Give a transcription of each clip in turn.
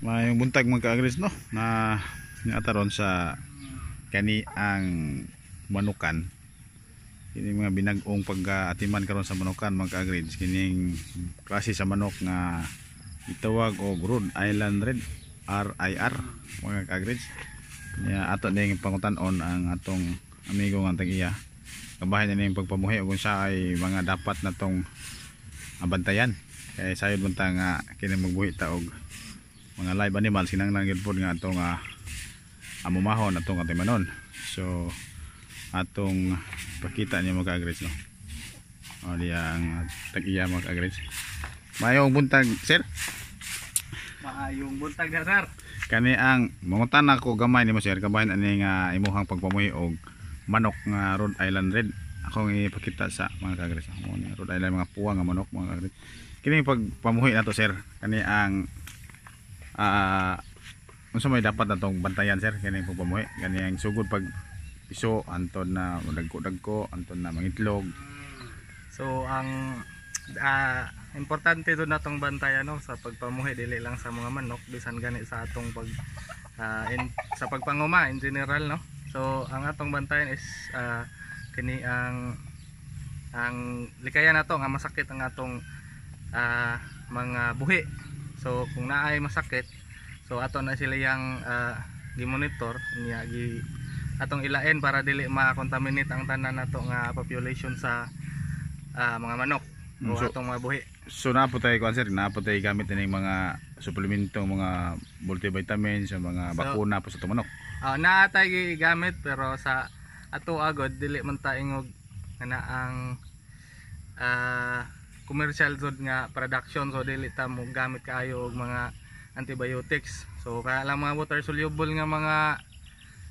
may buntag magka-agres no na ataron sa kani ang manukan kini mga binagong pagka-atiman karon sa manukan magkaagres kining klase sa manok nga itawag og Rhode Island Red RIR mga agres niya ato ning pangutan-on ang atong amigo nga tagiya kabahin na ning pagpamuhi og unsa ay mga dapat natong abantayan kay sayo man ta kini magbuhi taog mga live animal sinang lang yun po nga atong uh, ah, amumahon atong katimanon so atong pakita niya mga agres no o di ang uh, tag-iya mga agres mayong buntag sir maayong buntag na sir kani ang mangutan ako gamay ni mo sir kabahin ani nga uh, imuhang pagpamuhi og manok nga Rhode Island Red akong ipakita sa mga kagres mo ni Rhode Island mga puwa nga manok mga kagres kini pagpamuhi nato sir kani ang uh, unsa may dapat natong bantayan sir kani po pamuhi kani ang sugod pag piso anton na dagko-dagko anton na mangitlog so ang uh, importante do natong bantayan no sa pagpamuhi dili lang sa mga manok bisan gani sa atong pag uh, in, sa pagpanguma in general no so ang atong bantayan is uh, kini ang ang likayan nato nga masakit ang atong uh, mga buhi so kung naay masakit so ato na sila yang uh, gi-monitor niya gi atong ilain para dili ma-contaminate ang tanan nato nga population sa uh, mga manok o so, atong mga buhi so putay ko na putay gamit na mga suplemento mga multivitamins mga so, bakuna po sa itong manok uh, ah, naatay gamit pero sa ato agod dili man ta ingog na ang uh, commercial zod nga production so dili ta mo gamit kaayo og mga antibiotics so kaya lang mga water soluble nga mga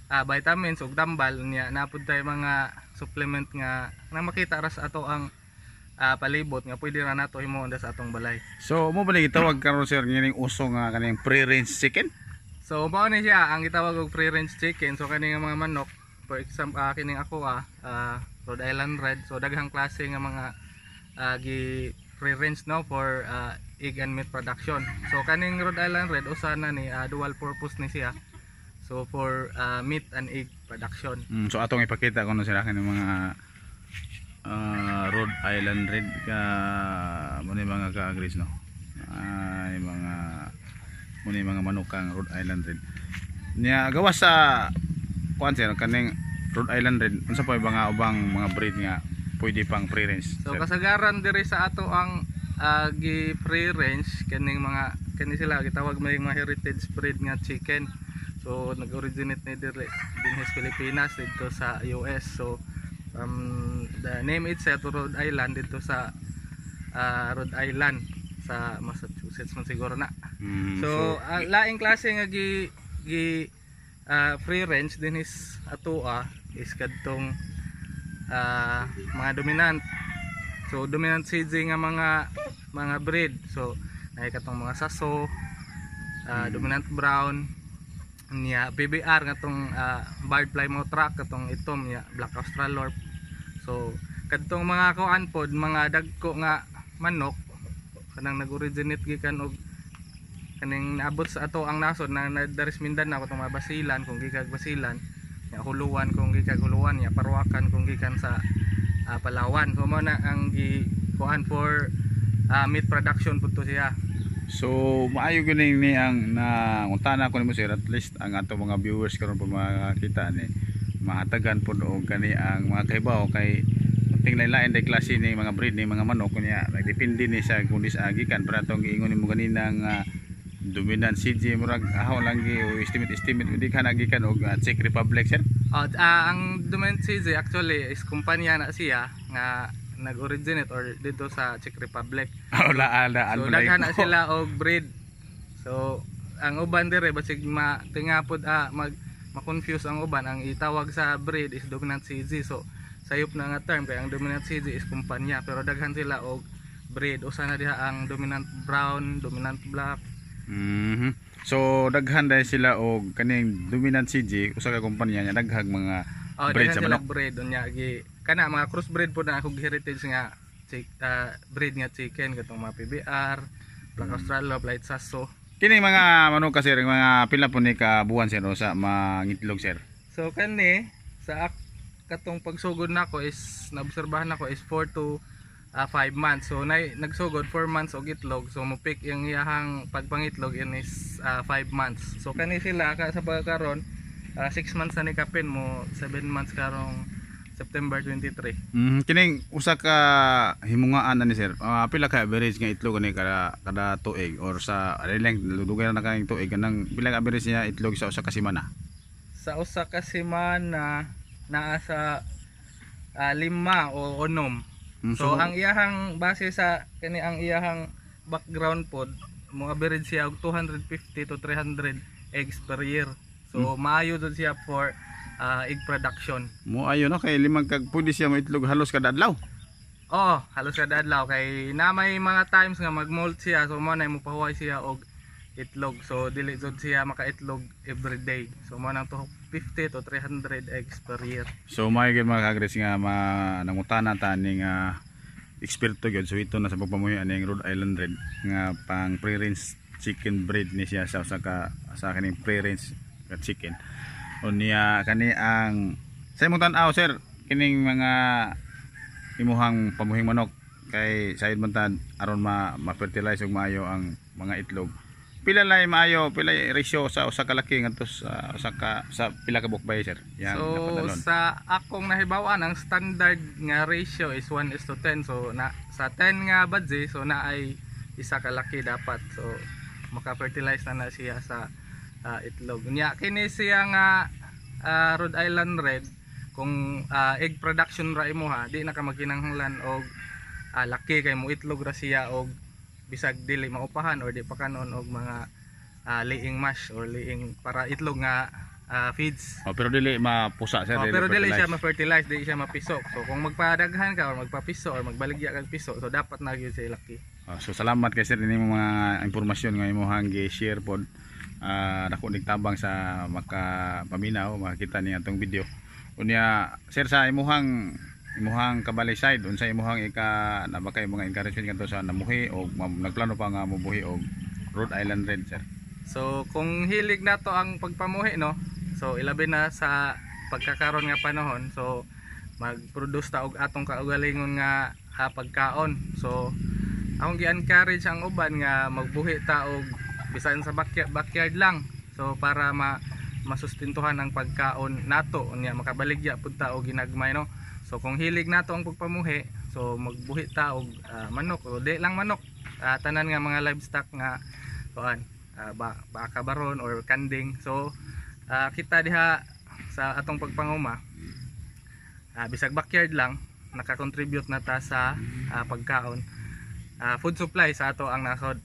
uh, vitamins ug tambal niya napud tay mga supplement nga na makita ras ato ang uh, palibot nga pwede ra nato himo sa atong balay so mo balik gitawag karon sir ning uso nga kaning free range chicken so mao ni siya ang gitawag og free range chicken so kaning mga manok for example uh, ah, kining ako ah uh, Rhode Island Red so daghang klase nga mga uh, ah, gi re-range no for uh, egg and meat production so kaning Rhode Island Red usana ni uh, dual purpose ni siya so for uh, meat and egg production mm, so atong ipakita ko no sila kaning mga uh, Rhode Island Red ka muna mga ka no ay mga muni mga manukang Rhode Island Red niya gawas sa kuan sir kaning Rhode Island Red unsa pa ba nga ubang mga breed nga pwede pang free range so kasagaran diri sa ato ang uh, ah, gi free range kaning mga kani sila gitawag may mga heritage breed nga chicken so nag-originate ni diri din sa Pilipinas dito sa US so um, the name it itself Rhode Island dito sa uh, Rhode Island sa Massachusetts man siguro na mm, so, so uh, laing klase nga gi gi uh, free range din is atua is kadtong uh, mga dominant so dominant seedling eh, nga mga mga breed so nakikatong mga saso uh, dominant brown niya PBR katong uh, ah, bird fly mo truck katong itom niya black australorp so kadtong mga kuan pod mga dagko nga manok kanang nag-originate gikan og kaning naabot sa ato ang nasod na daris Mindanao katong mabasilan kung gikag basilan ya, huluan kung gikan huluan ya parwakan kung gikan sa uh, Palawan so mo na ang gikuan for uh, meat production pud siya So maayo gani ni ang na untana ko mo sir at least ang ato mga viewers karon po makita ni mahatagan po og kani ang mga kahibaw kay ting lain-lain day klase ni mga breed ni mga manok kunya nagdepende ni sa kung agi kan para tong giingon nimo kaninang uh, dominant CJ murag aho lang gi o estimate estimate di ka nagikan og uh, Czech Republic sir oh, uh, ang dominant CJ actually is kumpanya na siya nga nag-originate or dito sa Czech Republic oh, la, la, so daghan na sila og breed so ang uban dire basig matingapod ah, mag ma-confuse ang uban ang itawag sa breed is dominant CJ so sayop na nga term kay ang dominant CJ is kumpanya pero daghan sila og breed usa na diha ang dominant brown dominant black Mm -hmm. So daghan dahil sila og kaning dominant CG usa ka kumpanya nya daghag mga oh, breed sa manok. breed unya gi kana mga crossbreed po na akong heritage nga chick, uh, ah, breed nga chicken katong mga PBR, Black mm. Australia, Black Sasso. Kini mga manok ka sir, mga pila po ni ka buwan sir o sa mangitlog sir. So kani sa katong pagsugod nako is naobserbahan nako is 4 to uh, ah, 5 months so na, nagsugod 4 months og itlog so mo pick yung iyahang pagpangitlog in is 5 uh, ah, months so kani sila ka sa pagkaron 6 uh, ah, months na ni kapin mo 7 months karong September 23 mm, mm-hmm. kining usa ka himungaan ani sir uh, pila ka average nga itlog ni kada kada tuig or sa length dugay na kaning tuig kanang pila ka average niya itlog sa usa ka semana sa usa ka semana naa sa uh, lima o onom Mm, so, so ang iyahang base sa kani ang iyahang background pod mo average siya og 250 to 300 eggs per year. So hmm. maayo dun siya for uh, egg production. Mo ayo na kay limang kag pwede siya mo itlog halos kada adlaw. Oo, oh, halos kada adlaw kay na may mga times nga magmolt siya so mo na mo pahuway siya og itlog so dili jud siya maka itlog every day so mo nang 50 to 300 eggs per year so may gyud mga kagres nga ma nangutana ta ning uh, eksperto gyud so ito na sa pagpamuyo aning Rhode Island Red nga pang pre-range chicken breed ni siya sa ka sa kaning pre-range chicken unya kani ang sa imong tan-aw sir kining mga imuhang pamuhing manok kay sayid man aron ma ma-fertilize og maayo ang mga itlog pila lay maayo pila ratio sa usa ka laki ngadto sa usa ka sa pila ka bukbay sir yan so sa akong nahibaw-an ang standard nga ratio is 1 is to 10 so na sa 10 nga badge so na ay isa ka laki dapat so maka-fertilize na na siya sa uh, itlog niya kini siya nga uh, Rhode Island Red kung uh, egg production ra imo ha di na ka maginanglan og uh, laki kay mo itlog ra siya og bisag dili maupahan or di pa kanon og mga uh, liing mash or liing para itlog nga uh, feeds. Oh, pero dili mapusa siya. Oh, dili pero dili siya ma-fertilize, dili siya mapisok. So kung magpadaghan ka or magpapiso or magbaligya kag piso, so dapat na gyud siya laki. Oh, ah, so salamat kay sir nimo mga impormasyon nga imong gi share pod. Ah, Uh, dako nagtabang sa makapaminaw makita ni atong video. Unya sir sa imuhang imuhang kabalisay doon sa imuhang ika na ba kayo mga encouragement kanto sa namuhi o nagplano pa nga mubuhi og Rhode Island Red sir so kung hilig na to ang pagpamuhi no so ilabi na sa pagkakaron nga panahon so magproduce ta og atong kaugalingon nga ha, pagkaon so akong gi-encourage ang uban nga magbuhi ta og bisan sa backyard, backyard lang so para ma masustentuhan ang pagkaon nato unya makabaligya pud ta og ginagmay no So kung hilig nato ang pagpamuhi, so magbuhi ta og uh, manok o di lang manok, uh, tanan nga mga livestock nga kuan, uh, ba, baka baron or kanding. So uh, kita diha sa atong pagpanguma uh, bisag backyard lang nakakontribute na ta sa uh, pagkaon uh, food supply sa ato ang nasod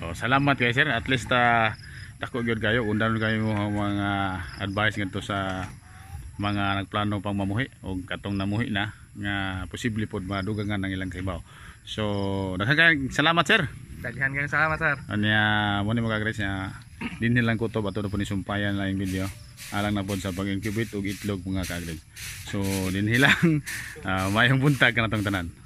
Oh, salamat guys sir at least uh, dako gyud kayo undan kayo mga advice ngadto sa mga nagplano pang mamuhi o katong namuhi na nga posible pod madugangan ng ilang kahibaw so daghang salamat sir daghan kang salamat sir anya mo ni magagres niya din nilang kutob ato po ni sumpayan lang video alang na po sa pag-incubate og itlog mga kagres so din hilang uh, ah, mayong buntag kanatong tanan